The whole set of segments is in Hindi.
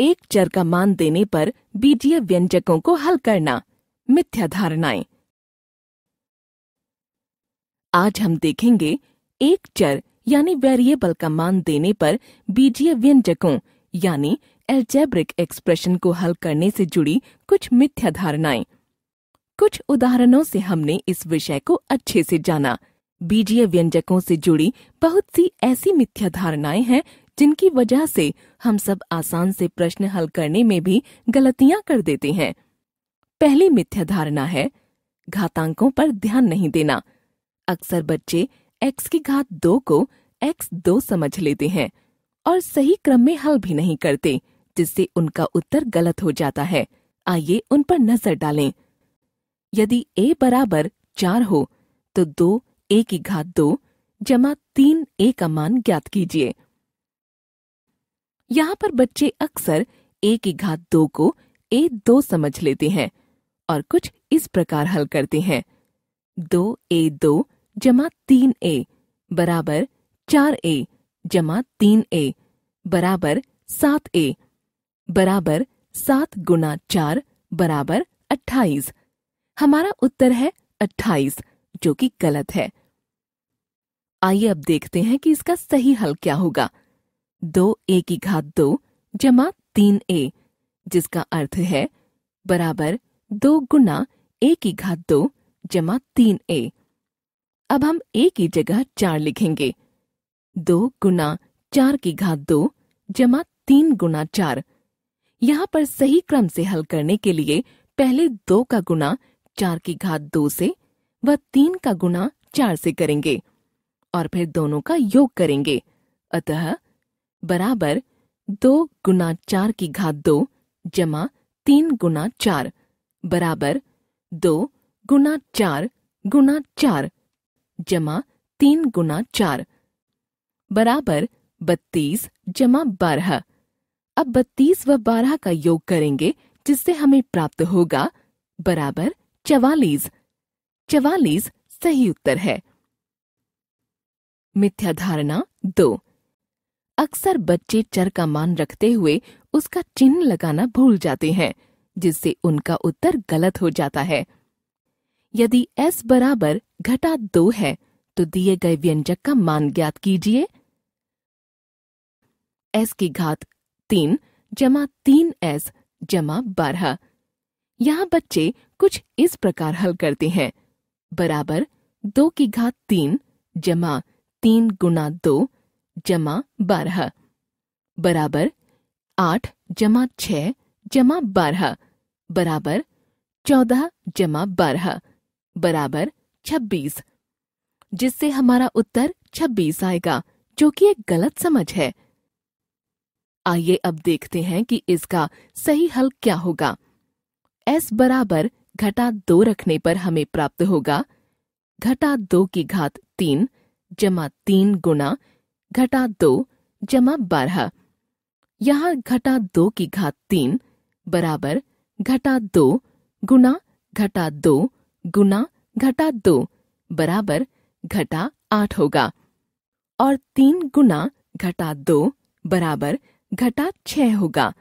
एक चर का मान देने पर बीजीय व्यंजकों को हल करना मिथ्या धारणाएं आज हम देखेंगे एक चर यानी वेरिएबल का मान देने पर बीजीय व्यंजकों यानी एल्जेब्रिक एक्सप्रेशन को हल करने से जुड़ी कुछ मिथ्या धारणाएं कुछ उदाहरणों से हमने इस विषय को अच्छे से जाना बीजीय व्यंजकों से जुड़ी बहुत सी ऐसी मिथ्या धारणाएं हैं जिनकी वजह से हम सब आसान से प्रश्न हल करने में भी गलतियां कर देते हैं पहली मिथ्या धारणा है घातांकों पर ध्यान नहीं देना अक्सर बच्चे एक्स की घात दो को एक्स दो समझ लेते हैं और सही क्रम में हल भी नहीं करते जिससे उनका उत्तर गलत हो जाता है आइए उन पर नजर डालें यदि a बराबर चार हो तो दो ए की घात दो जमा तीन ए का मान ज्ञात कीजिए यहाँ पर बच्चे अक्सर ए की घात दो को ए दो समझ लेते हैं और कुछ इस प्रकार हल करते हैं दो ए दो जमा तीन ए बराबर चार ए जमा तीन ए बराबर सात ए बराबर सात गुना चार बराबर अट्ठाईस हमारा उत्तर है अट्ठाईस जो कि गलत है आइए अब देखते हैं कि इसका सही हल क्या होगा दो ए की घात दो जमा तीन ए जिसका अर्थ है बराबर दो गुना ए की घात दो जमा तीन ए अब हम ए की जगह चार लिखेंगे दो गुना चार की घात दो जमा तीन गुना चार यहाँ पर सही क्रम से हल करने के लिए पहले दो का गुना चार की घात दो से व तीन का गुना चार से करेंगे और फिर दोनों का योग करेंगे अतः बराबर दो गुना चार की घात दो जमा तीन गुना चार बराबर दो गुना चार गुना चार जमा तीन गुना चार बराबर बत्तीस जमा बारह अब बत्तीस व बारह का योग करेंगे जिससे हमें प्राप्त होगा बराबर चवालीस चवालीस सही उत्तर है मिथ्या धारणा दो अक्सर बच्चे चर का मान रखते हुए उसका चिन्ह लगाना भूल जाते हैं जिससे उनका उत्तर गलत हो जाता है यदि s बराबर घटा दो है तो दिए गए व्यंजक का मान ज्ञात कीजिए s की घात तीन जमा तीन एस जमा बारह यहाँ बच्चे कुछ इस प्रकार हल करते हैं बराबर दो की घात तीन जमा तीन गुना दो जमा बारह बराबर आठ जमा छ जमा बारह बराबर चौदह जमा बारह बराबर छब्बीस जिससे हमारा उत्तर छब्बीस आएगा जो कि एक गलत समझ है आइए अब देखते हैं कि इसका सही हल क्या होगा एस बराबर घटा दो रखने पर हमें प्राप्त होगा घटा दो की घात तीन जमा तीन गुना घटा दो जमा बारह यहाँ घटा दो की घात तीन बराबर घटा दो गुना घटा दो गुना घटा दो बराबर घटा आठ होगा और तीन गुना घटा दो बराबर घटा छह होगा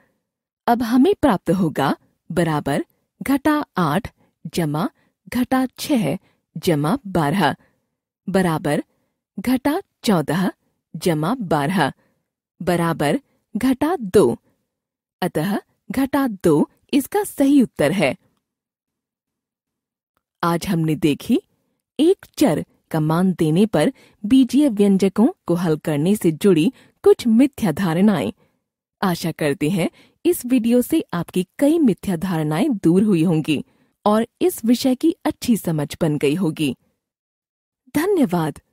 अब हमें प्राप्त होगा बराबर घटा आठ जमा घटा छह जमा बारह बराबर घटा चौदह जमा बारह बराबर घटा दो अतः घटा दो इसका सही उत्तर है आज हमने देखी एक चर का मान देने पर बीजीय व्यंजकों को हल करने से जुड़ी कुछ मिथ्या धारणाएं आशा करते हैं इस वीडियो से आपकी कई मिथ्या धारणाएं दूर हुई होंगी और इस विषय की अच्छी समझ बन गई होगी धन्यवाद